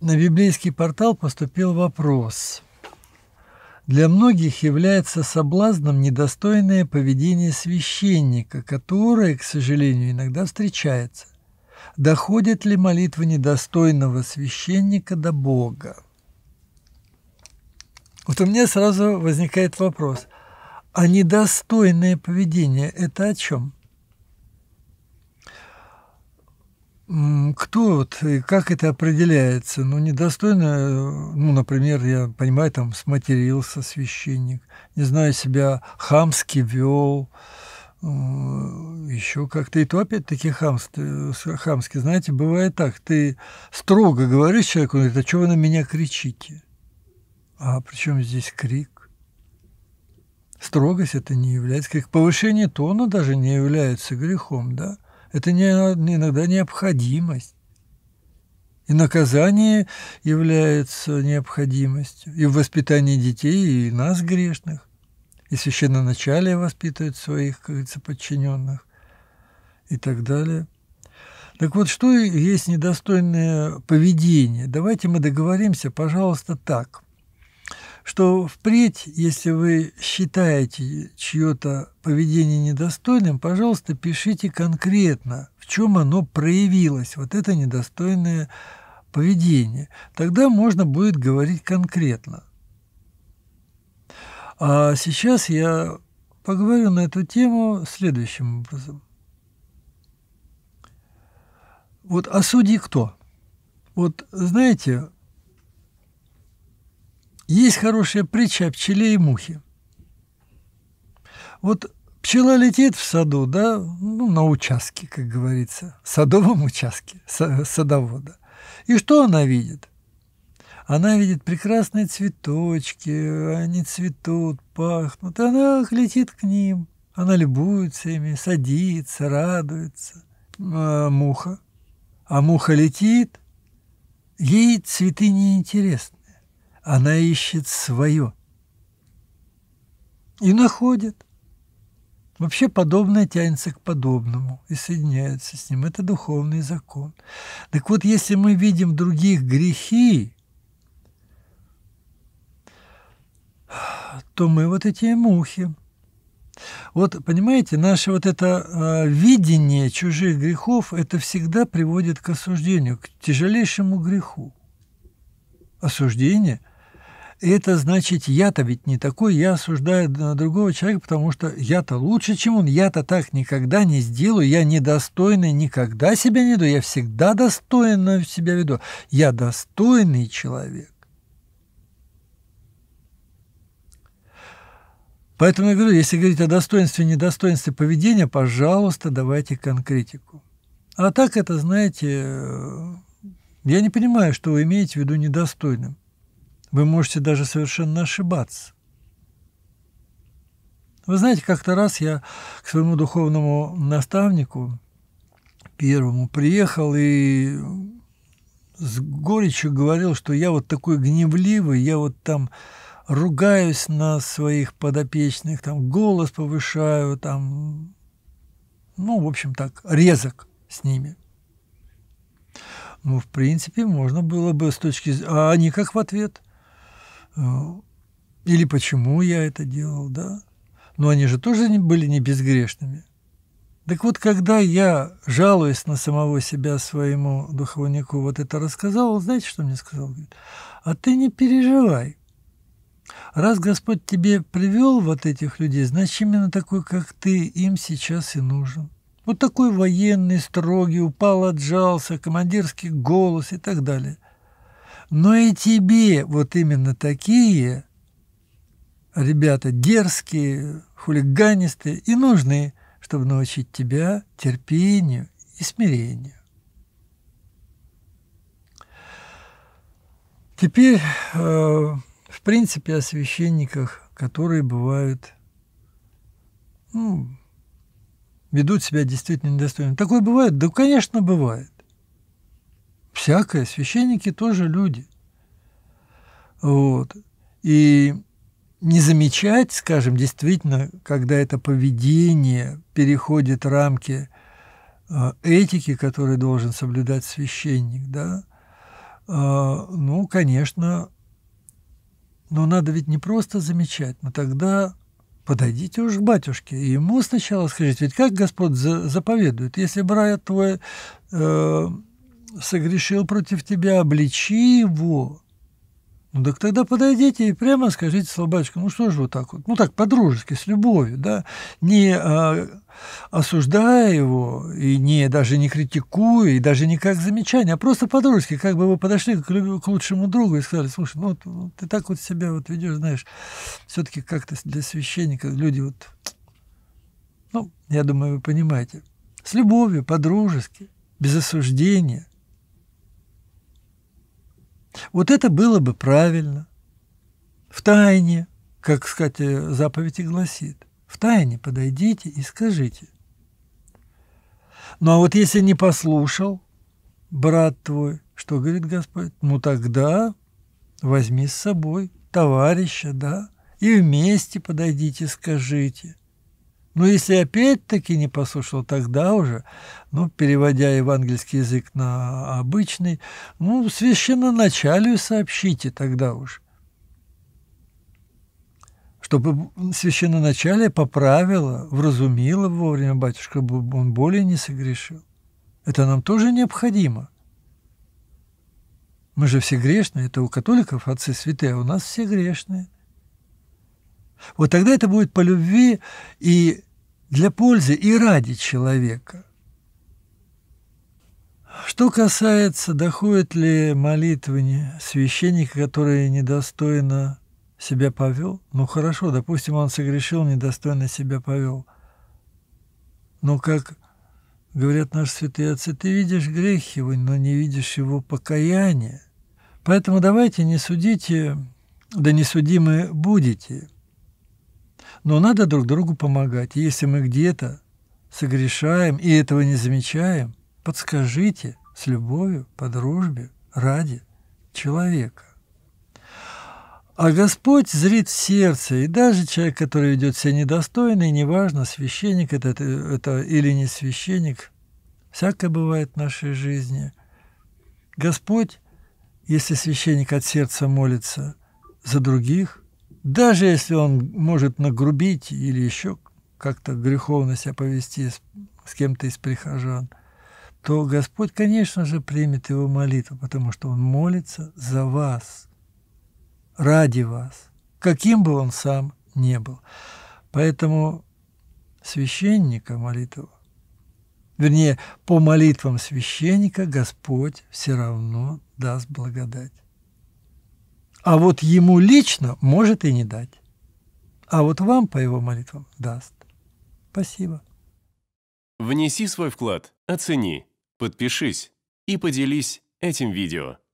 на библейский портал поступил вопрос. Для многих является соблазном недостойное поведение священника, которое, к сожалению, иногда встречается. Доходит ли молитва недостойного священника до Бога? Вот у меня сразу возникает вопрос. А недостойное поведение – это о чем? Кто вот и э, как это определяется? Ну, недостойно, э, ну, например, я понимаю, там сматерился священник, не знаю, себя хамски вел, э, еще как-то. И то опять-таки хамски. Знаете, бывает так, ты строго говоришь человеку, он говорит, а чего вы на меня кричите? А при чем здесь крик? Строгость это не является, как повышение тона даже не является грехом, да? Это не, иногда необходимость. И наказание является необходимостью. И в воспитании детей, и нас грешных. И священноначалие воспитывает своих, как говорится, подчиненных. И так далее. Так вот, что есть недостойное поведение? Давайте мы договоримся, пожалуйста, так – что впредь, если вы считаете чье-то поведение недостойным, пожалуйста, пишите конкретно, в чем оно проявилось, вот это недостойное поведение. Тогда можно будет говорить конкретно. А сейчас я поговорю на эту тему следующим образом. Вот а судьи кто? Вот знаете, есть хорошая притча о пчеле и мухе. Вот пчела летит в саду, да, ну, на участке, как говорится, садовом участке садовода. И что она видит? Она видит прекрасные цветочки, они цветут, пахнут. И она летит к ним, она любуется ими, садится, радуется. А муха. А муха летит, ей цветы неинтересны она ищет свое. И находит. Вообще подобное тянется к подобному и соединяется с ним. Это духовный закон. Так вот, если мы видим других грехи, то мы вот эти мухи. Вот, понимаете, наше вот это э, видение чужих грехов, это всегда приводит к осуждению, к тяжелейшему греху осуждение. И это значит, я-то ведь не такой, я осуждаю другого человека, потому что я-то лучше, чем он, я-то так никогда не сделаю, я недостойный, никогда себя не веду, я всегда достойно себя веду, я достойный человек. Поэтому я говорю, если говорить о достоинстве и недостоинстве поведения, пожалуйста, давайте конкретику. А так это, знаете, я не понимаю, что вы имеете в виду недостойным. Вы можете даже совершенно ошибаться. Вы знаете, как-то раз я к своему духовному наставнику первому приехал и с горечью говорил, что я вот такой гневливый, я вот там ругаюсь на своих подопечных, там голос повышаю, там, ну, в общем так, резок с ними. Ну, в принципе, можно было бы с точки зрения... А они как в ответ? Э, или почему я это делал, да? Но они же тоже были не безгрешными. Так вот, когда я, жалуясь на самого себя своему духовнику, вот это рассказал, знаете, что мне сказал? Говорит, а ты не переживай. Раз Господь тебе привел вот этих людей, значит, именно такой, как ты, им сейчас и нужен. Вот такой военный, строгий, упал, отжался, командирский голос и так далее. Но и тебе вот именно такие ребята дерзкие, хулиганистые и нужны, чтобы научить тебя терпению и смирению. Теперь, э, в принципе, о священниках, которые бывают ну, ведут себя действительно недостойно. Такое бывает? Да, конечно, бывает. Всякое. Священники тоже люди. Вот. И не замечать, скажем, действительно, когда это поведение переходит рамки э, этики, которые должен соблюдать священник, да, э, ну, конечно, но надо ведь не просто замечать, но тогда подойдите уж к батюшке, и ему сначала скажите, ведь как Господь за, заповедует, если брат твой э, согрешил против тебя, обличи его, ну так тогда подойдите и прямо скажите слабачку, ну что же вот так вот, ну так по-дружески, с любовью, да, не а, осуждая его, и не, даже не критикуя, и даже не как замечание, а просто по-дружески, как бы вы подошли к, к лучшему другу и сказали, слушай, ну вот ты так вот себя вот ведешь, знаешь, все таки как-то для священника люди вот, ну, я думаю, вы понимаете, с любовью, по-дружески, без осуждения. Вот это было бы правильно. В тайне, как, сказать, заповедь и гласит, в тайне подойдите и скажите. Ну а вот если не послушал брат твой, что говорит Господь, ну тогда возьми с собой товарища, да, и вместе подойдите, скажите. Но ну, если опять-таки не послушал, тогда уже, ну, переводя евангельский язык на обычный, ну, священноначалию сообщите тогда уж. Чтобы священноначалие поправило, вразумило вовремя батюшка, чтобы он более не согрешил. Это нам тоже необходимо. Мы же все грешные, это у католиков отцы святые, а у нас все грешные. Вот тогда это будет по любви, и для пользы и ради человека. Что касается, доходит ли молитвы священника, который недостойно себя повел, ну хорошо, допустим, он согрешил, недостойно себя повел. Но как говорят наши святые отцы, ты видишь грех его, но не видишь его покаяния. Поэтому давайте не судите, да не судимы будете – но надо друг другу помогать. если мы где-то согрешаем и этого не замечаем, подскажите с любовью, по дружбе, ради человека. А Господь зрит в сердце, и даже человек, который ведет себя недостойный, неважно, священник это, э, это или не священник, всякое бывает в нашей жизни. Господь, если священник от сердца молится за других, даже если он может нагрубить или еще как-то греховно себя повести с, с кем-то из прихожан, то Господь, конечно же, примет его молитву, потому что он молится за вас, ради вас, каким бы он сам ни был. Поэтому священника молитва, вернее, по молитвам священника Господь все равно даст благодать. А вот ему лично может и не дать. А вот вам по его молитвам даст. Спасибо. Внеси свой вклад, оцени, подпишись и поделись этим видео.